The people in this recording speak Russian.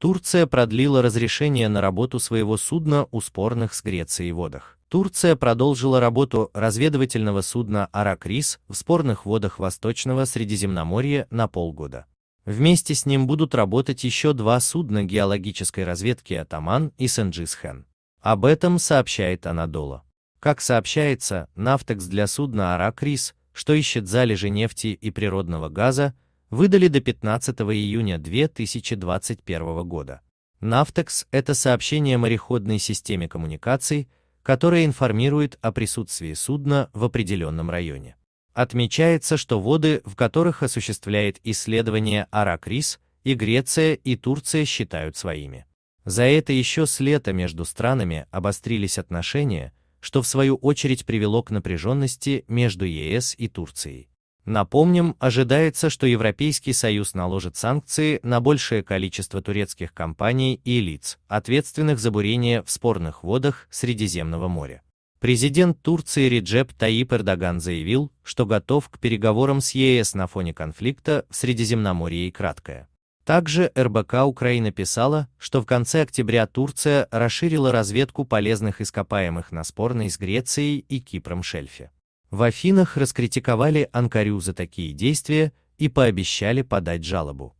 Турция продлила разрешение на работу своего судна у спорных с Грецией водах. Турция продолжила работу разведывательного судна «Аракрис» в спорных водах Восточного Средиземноморья на полгода. Вместе с ним будут работать еще два судна геологической разведки «Атаман» и «Сенджисхен». Об этом сообщает Анадола. Как сообщается, «Нафтекс» для судна «Аракрис», что ищет залежи нефти и природного газа, выдали до 15 июня 2021 года. Нафтекс – это сообщение мореходной системе коммуникаций, которое информирует о присутствии судна в определенном районе. Отмечается, что воды, в которых осуществляет исследование Аракрис, и Греция, и Турция считают своими. За это еще с лета между странами обострились отношения, что в свою очередь привело к напряженности между ЕС и Турцией. Напомним, ожидается, что Европейский Союз наложит санкции на большее количество турецких компаний и лиц, ответственных за бурение в спорных водах Средиземного моря. Президент Турции Реджеп Таип Эрдоган заявил, что готов к переговорам с ЕС на фоне конфликта в Средиземноморье и краткое. Также РБК Украина писала, что в конце октября Турция расширила разведку полезных ископаемых на спорной с Грецией и Кипром шельфе. В Афинах раскритиковали Анкарю за такие действия и пообещали подать жалобу.